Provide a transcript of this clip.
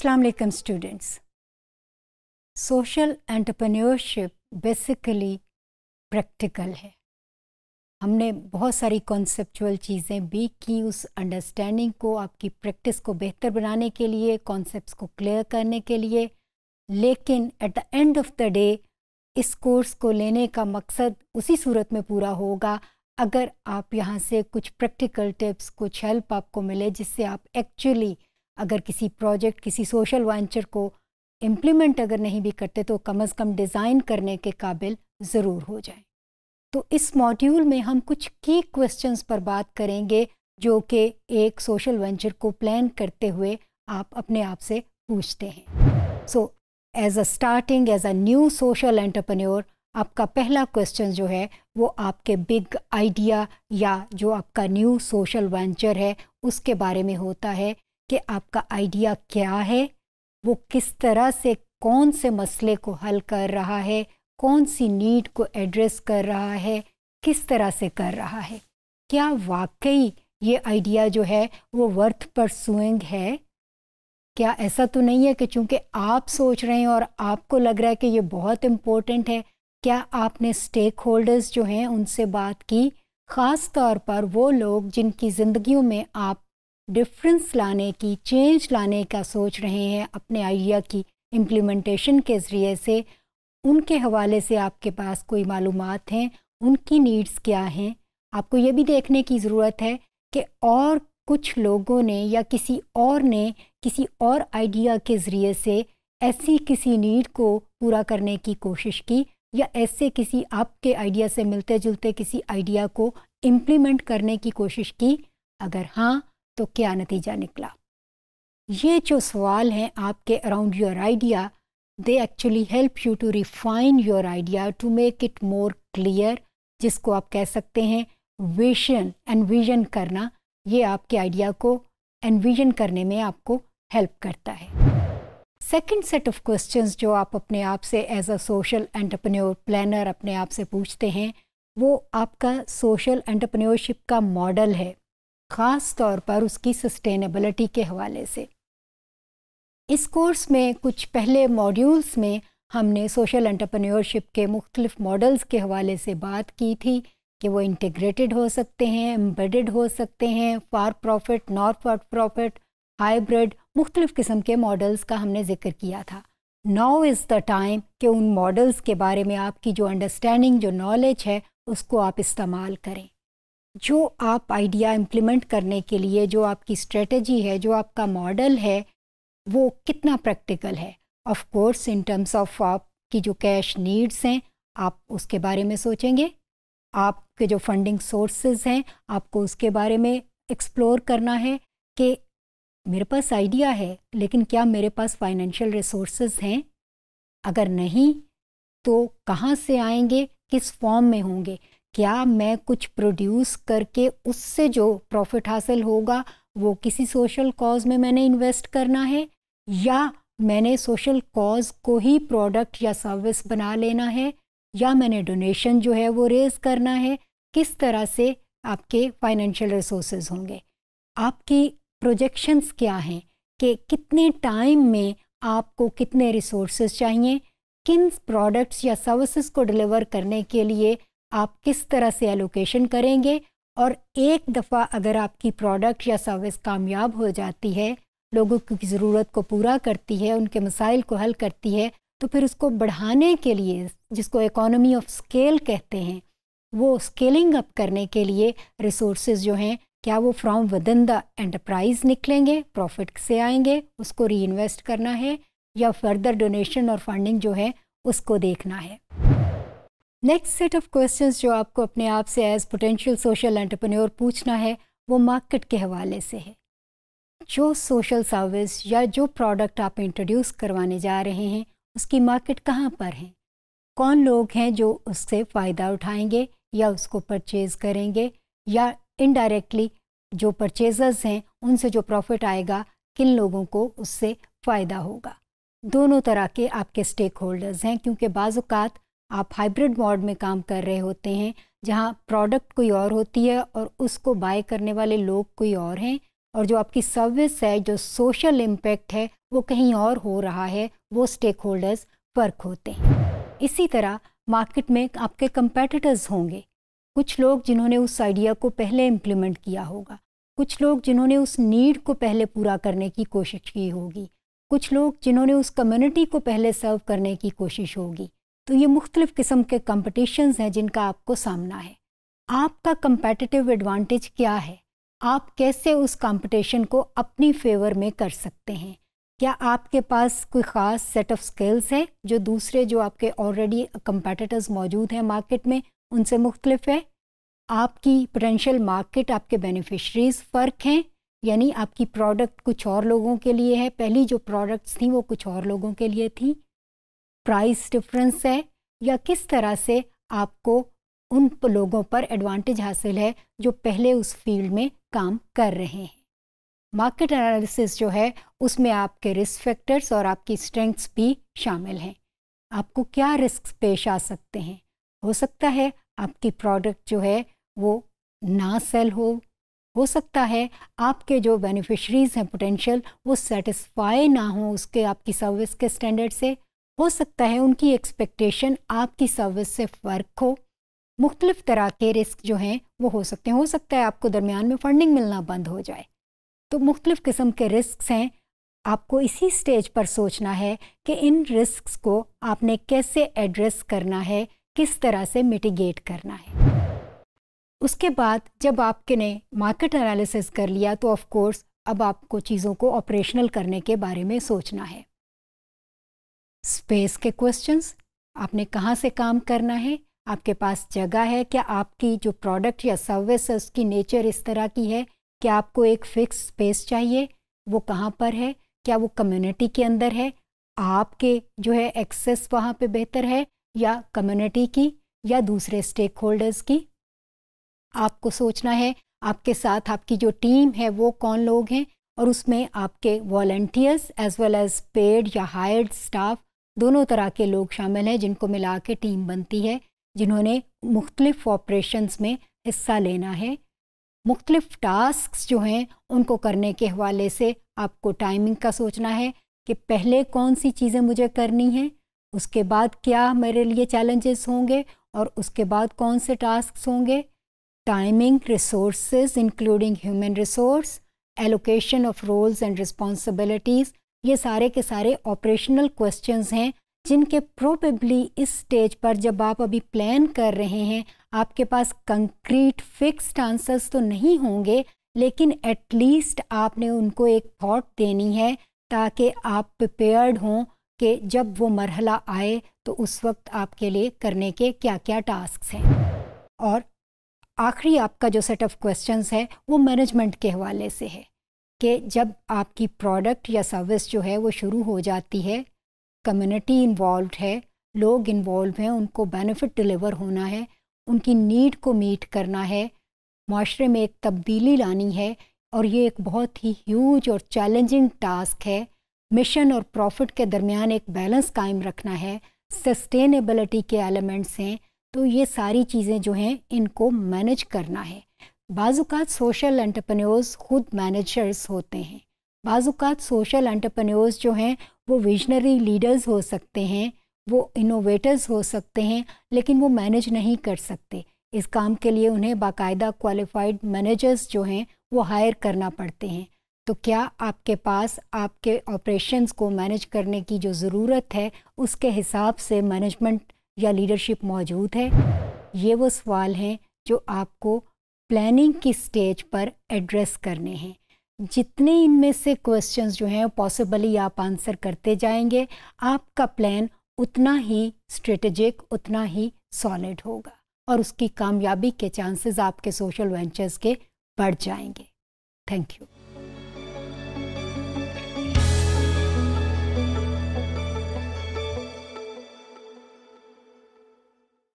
अस्सलाम वालेकुम students social entrepreneurship basically practical है हमने बहुत सारी कॉन्सेप्चुअल चीज़ें भी की उस अंडरस्टैंडिंग को आपकी प्रैक्टिस को बेहतर बनाने के लिए कॉन्सेप्ट्स को क्लियर करने के लिए लेकिन at the end of the day इस कोर्स को लेने का मकसद उसी सूरत में पूरा होगा अगर आप यहाँ से कुछ प्रैक्टिकल टिप्स कुछ हेल्प आपको मिले जिससे आप एक्चुअली अगर किसी प्रोजेक्ट किसी सोशल वेंचर को इम्प्लीमेंट अगर नहीं भी करते तो कम अज़ कम डिज़ाइन करने के काबिल ज़रूर हो जाए तो इस मॉड्यूल में हम कुछ की क्वेश्चंस पर बात करेंगे जो कि एक सोशल वेंचर को प्लान करते हुए आप अपने आप से पूछते हैं so as a starting as a new social entrepreneur आपका पहला क्वेश्चन जो है वो आपके बिग आइडिया या जो आपका न्यू सोशल वेंचर है उसके बारे में होता है कि आपका आइडिया क्या है वो किस तरह से कौन से मसले को हल कर रहा है कौन सी नीड को एड्रेस कर रहा है किस तरह से कर रहा है क्या वाकई ये आइडिया जो है वो वर्थ पर सुइंग है क्या ऐसा तो नहीं है कि चूंकि आप सोच रहे हैं और आपको लग रहा है कि ये बहुत इम्पोर्टेंट है क्या आपने स्टेक होल्डर्स जो हैं उनसे बात की ख़ास तौर पर वो लोग जिनकी ज़िंदगियों में आप डिफरेंस लाने की चेंज लाने का सोच रहे हैं अपने आइडिया की इम्प्लीमेंटेशन के ज़रिए से उनके हवाले से आपके पास कोई मालूम हैं उनकी नीड्स क्या हैं आपको ये भी देखने की ज़रूरत है कि और कुछ लोगों ने या किसी और ने किसी और आइडिया के ज़रिए से ऐसी किसी नीड को पूरा करने की कोशिश की या ऐसे किसी आपके आइडिया से मिलते जुलते किसी आइडिया को इम्प्लीमेंट करने की कोशिश की अगर हाँ तो क्या नतीजा निकला ये जो सवाल हैं आपके around your idea they actually help you to refine your idea to make it more clear जिसको आप कह सकते हैं विजन एनविजन करना ये आपके आइडिया को एनविजन करने में आपको हेल्प करता है सेकेंड सेट ऑफ क्वेश्चन जो आप अपने आप से as a social entrepreneur planner अपने आप से पूछते हैं वो आपका सोशल एंटरप्रेन्योरशिप का मॉडल है ख़ास तौर पर उसकी सस्टेनेबिलिटी के हवाले से इस कोर्स में कुछ पहले मॉड्यूल्स में हमने सोशल एंटरप्रेन्योरशिप के मुख्तलिफ मॉडल्स के हवाले से बात की थी कि वो इंटीग्रेटेड हो सकते हैं एम्बेडेड हो सकते हैं for profit non for profit hybrid मुख्तलिफ़ किस्म के मॉडल्स का हमने जिक्र किया था नाउ इज़ द टाइम कि उन मॉडल्स के बारे में आपकी जो अंडरस्टैंडिंग जो नॉलेज है उसको आप इस्तेमाल करें जो आप आइडिया इम्प्लीमेंट करने के लिए जो आपकी स्ट्रेटजी है जो आपका मॉडल है वो कितना प्रैक्टिकल है of course in terms of आपकी जो कैश नीड्स हैं आप उसके बारे में सोचेंगे आपके जो फंडिंग सोर्सेज हैं आपको उसके बारे में एक्सप्लोर करना है कि मेरे पास आइडिया है लेकिन क्या मेरे पास फाइनेंशियल रिसोर्सेज हैं अगर नहीं तो कहाँ से आएंगे किस फॉर्म में होंगे क्या मैं कुछ प्रोड्यूस करके उससे जो प्रॉफिट हासिल होगा वो किसी सोशल कॉज में मैंने इन्वेस्ट करना है या मैंने सोशल कॉज को ही प्रोडक्ट या सर्विस बना लेना है या मैंने डोनेशन जो है वो रेज करना है किस तरह से आपके फाइनेंशियल रिसोर्सेज होंगे आपकी प्रोजेक्शंस क्या हैं कि कितने टाइम में आपको कितने रिसोर्सेज चाहिए किन प्रोडक्ट्स या सर्विसेज को डिलीवर करने के लिए आप किस तरह से एलोकेशन करेंगे और एक दफ़ा अगर आपकी प्रोडक्ट या सर्विस कामयाब हो जाती है लोगों की ज़रूरत को पूरा करती है उनके मसाइल को हल करती है तो फिर उसको बढ़ाने के लिए जिसको इकोनॉमी ऑफ स्केल कहते हैं वो स्केलिंग अप करने के लिए रिसोर्स जो हैं क्या वो फ्रॉम विदिन द एंटरप्राइज निकलेंगे प्रॉफिट से आएंगे उसको री करना है या फर्दर डोनेशन और फंडिंग जो है उसको देखना है नेक्स्ट सेट ऑफ क्वेश्चंस जो आपको अपने आप से एज पोटेंशियल सोशल एंटरप्रेन्योर पूछना है वो मार्केट के हवाले से है जो सोशल सर्विस या जो प्रोडक्ट आप इंट्रोड्यूस करवाने जा रहे हैं उसकी मार्केट कहाँ पर है कौन लोग हैं जो उससे फ़ायदा उठाएंगे या उसको परचेज़ करेंगे या इनडायरेक्टली जो परचेजर्स हैं उनसे जो प्रॉफिट आएगा किन लोगों को उससे फ़ायदा होगा दोनों तरह के आपके स्टेक होल्डर्स हैं क्योंकि बाज़ात आप हाइब्रिड मॉड में काम कर रहे होते हैं जहाँ प्रोडक्ट कोई और होती है और उसको बाय करने वाले लोग कोई और हैं और जो आपकी सर्विस है जो सोशल इम्पेक्ट है वो कहीं और हो रहा है वो स्टेक होल्डर्स फ़र्क होते हैं इसी तरह मार्केट में आपके कंपेटिटर्स होंगे कुछ लोग जिन्होंने उस आइडिया को पहले इम्प्लीमेंट किया होगा कुछ लोग जिन्होंने उस नीड को पहले पूरा करने की कोशिश की होगी कुछ लोग जिन्होंने उस कम्युनिटी को पहले सर्व करने की कोशिश होगी तो ये मुख्तलिफ़ किस्म के कम्पटिशन्स हैं जिनका आपको सामना है आपका कम्पटिटिव एडवांटेज क्या है आप कैसे उस कंपटीशन को अपनी फेवर में कर सकते हैं क्या आपके पास कोई ख़ास सेट ऑफ स्किल्स है जो दूसरे जो आपके ऑलरेडी कंपेटिटर्स मौजूद हैं मार्केट में उनसे मुख्तलिफ है आपकी पोटेंशियल मार्केट आपके बेनिफिशरीज फ़र्क हैं यानी आपकी प्रोडक्ट कुछ और लोगों के लिए है पहली जो प्रोडक्ट्स थी वो कुछ और लोगों के लिए थी प्राइस डिफरेंस है या किस तरह से आपको उन लोगों पर एडवांटेज हासिल है जो पहले उस फील्ड में काम कर रहे हैं मार्केट एनालिसिस जो है उसमें आपके रिस्क फैक्टर्स और आपकी स्ट्रेंथ्स भी शामिल हैं आपको क्या रिस्क पेश आ सकते हैं हो सकता है आपकी प्रोडक्ट जो है वो ना सेल हो हो सकता है आपके जो बेनिफिशरीज़ हैं पोटेंशियल वो सेटिस्फाई ना हो उसके आपकी सर्विस के स्टैंडर्ड से हो सकता है उनकी एक्सपेक्टेशन आपकी सर्विस से फ़र्क हो मुख्तलिफ़ तरह के रिस्क जो हैं वो हो सकते हैं हो सकता है आपको दरमियान में फंडिंग मिलना बंद हो जाए तो मुख्तलिफ़ किस्म के रिस्क हैं आपको इसी स्टेज पर सोचना है कि इन रिस्क को आपने कैसे एड्रेस करना है किस तरह से मिटिगेट करना है उसके बाद जब आपने मार्केट एनालिसिस कर लिया तो ऑफ कोर्स अब आपको चीज़ों को ऑपरेशनल करने के बारे में सोचना है स्पेस के क्वेश्चंस आपने कहाँ से काम करना है आपके पास जगह है क्या आपकी जो प्रोडक्ट या सर्विस है उसकी नेचर इस तरह की है क्या आपको एक फिक्स स्पेस चाहिए वो कहाँ पर है क्या वो कम्युनिटी के अंदर है आपके जो है एक्सेस वहाँ पे बेहतर है या कम्युनिटी की या दूसरे स्टेक होल्डर्स की आपको सोचना है आपके साथ आपकी जो टीम है वो कौन लोग हैं और उसमें आपके volunteers as well as paid या हायर्ड स्टाफ दोनों तरह के लोग शामिल हैं जिनको मिला के टीम बनती है जिन्होंने मुख्तलिफ ऑपरेशंस में हिस्सा लेना है मुख्तलिफ टास्क जो हैं उनको करने के हवाले से आपको टाइमिंग का सोचना है कि पहले कौन सी चीज़ें मुझे करनी हैं उसके बाद क्या मेरे लिए चैलेंजेस होंगे और उसके बाद कौन से टास्क होंगे timing resource including human resource allocation of roles and responsibilities ये सारे के सारे ऑपरेशनल क्वेश्चंस हैं जिनके प्रोबेबली इस स्टेज पर जब आप अभी प्लान कर रहे हैं आपके पास कंक्रीट फिक्स्ड आंसर्स तो नहीं होंगे लेकिन एटलीस्ट आपने उनको एक थॉट देनी है ताकि आप प्रिपेयर्ड हों कि जब वो मरहला आए तो उस वक्त आपके लिए करने के क्या क्या टास्क हैं और आखिरी आपका जो सेट ऑफ क्वेश्चंस है वो मैनेजमेंट के हवाले से है कि जब आपकी प्रोडक्ट या सर्विस जो है वो शुरू हो जाती है कम्युनिटी इन्वॉल्व है लोग इन्वॉल्व हैं उनको बेनिफिट डिलीवर होना है उनकी नीड को मीट करना है माशरे में एक तब्दीली लानी है और ये एक बहुत ही ह्यूज और चैलेंजिंग टास्क है मिशन और प्रॉफिट के दरमियान एक बैलेंस कायम रखना है सस्टेनेबलिटी के एलिमेंट्स हैं तो ये सारी चीज़ें जो हैं इनको मैनेज करना है बाजुकात सोशल एंटरप्रेन्योर्स खुद मैनेजर्स होते हैं बाजुकात सोशल एंटरप्रेन्योर्स जो हैं वो विजनरी लीडर्स हो सकते हैं वो इनोवेटर्स हो सकते हैं लेकिन वो मैनेज नहीं कर सकते इस काम के लिए उन्हें बाकायदा क्वालिफाइड मैनेजर्स जो हैं वो हायर करना पड़ते हैं तो क्या आपके पास आपके ऑपरेशंस को मैनेज करने की जो ज़रूरत है उसके हिसाब से मैनेजमेंट या लीडरशिप मौजूद है ये वो सवाल हैं जो आपको प्लानिंग की स्टेज पर एड्रेस करने हैं जितने इनमें से क्वेश्चंस जो हैं पॉसिबली आप आंसर करते जाएंगे आपका प्लान उतना ही स्ट्रेटेजिक उतना ही सॉलिड होगा और उसकी कामयाबी के चांसेस आपके सोशल वेंचर्स के बढ़ जाएंगे थैंक यू